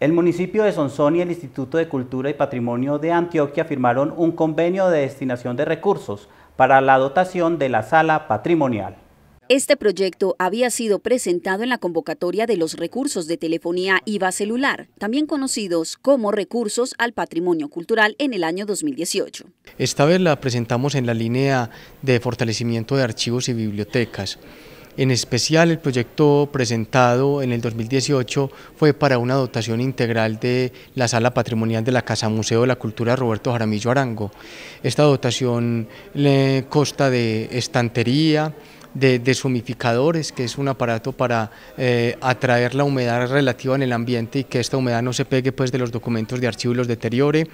El municipio de Sonsón y el Instituto de Cultura y Patrimonio de Antioquia firmaron un convenio de destinación de recursos para la dotación de la sala patrimonial. Este proyecto había sido presentado en la convocatoria de los recursos de telefonía IVA celular, también conocidos como recursos al patrimonio cultural en el año 2018. Esta vez la presentamos en la línea de fortalecimiento de archivos y bibliotecas. En especial el proyecto presentado en el 2018 fue para una dotación integral de la Sala Patrimonial de la Casa Museo de la Cultura Roberto Jaramillo Arango. Esta dotación le consta de estantería, de, deshumificadores, que es un aparato para eh, atraer la humedad relativa en el ambiente y que esta humedad no se pegue pues, de los documentos de archivo y los deteriore.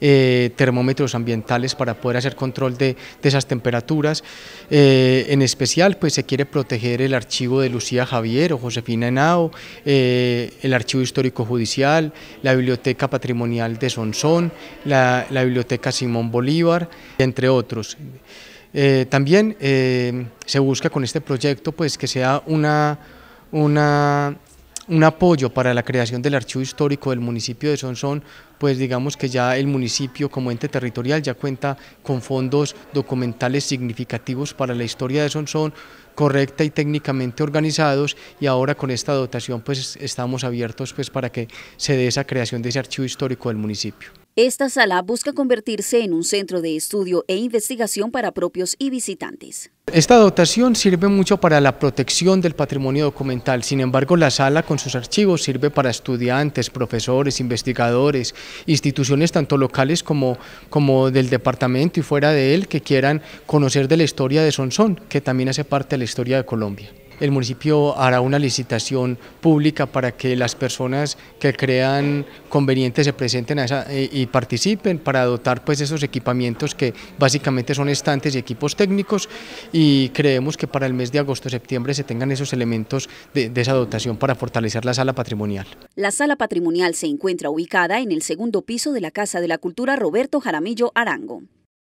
Eh, termómetros ambientales para poder hacer control de, esas temperaturas. Eh, en especial, pues se quiere proteger el archivo de Lucía Javier o Josefina Henao, el archivo histórico judicial, la biblioteca patrimonial de Sonsón, la biblioteca Simón Bolívar, entre otros. Eh, también eh, se busca con este proyecto pues, que sea una, una, un apoyo para la creación del archivo histórico del municipio de Sonsón, pues digamos que ya el municipio como ente territorial ya cuenta con fondos documentales significativos para la historia de Sonsón, correcta y técnicamente organizados y ahora con esta dotación pues estamos abiertos pues para que se dé esa creación de ese archivo histórico del municipio. Esta sala busca convertirse en un centro de estudio e investigación para propios y visitantes. Esta dotación sirve mucho para la protección del patrimonio documental, sin embargo la sala con sus archivos sirve para estudiantes, profesores, investigadores, instituciones tanto locales como, del departamento y fuera de él que quieran conocer de la historia de Sonsón, que también hace parte de la historia de Colombia el municipio hará una licitación pública para que las personas que crean convenientes se presenten eh, y participen para dotar pues esos equipamientos que básicamente son estantes y equipos técnicos y creemos que para el mes de agosto-septiembre se tengan esos elementos de esa dotación para fortalecer la sala patrimonial. La sala patrimonial se encuentra ubicada en el segundo piso de la Casa de la Cultura Roberto Jaramillo Arango.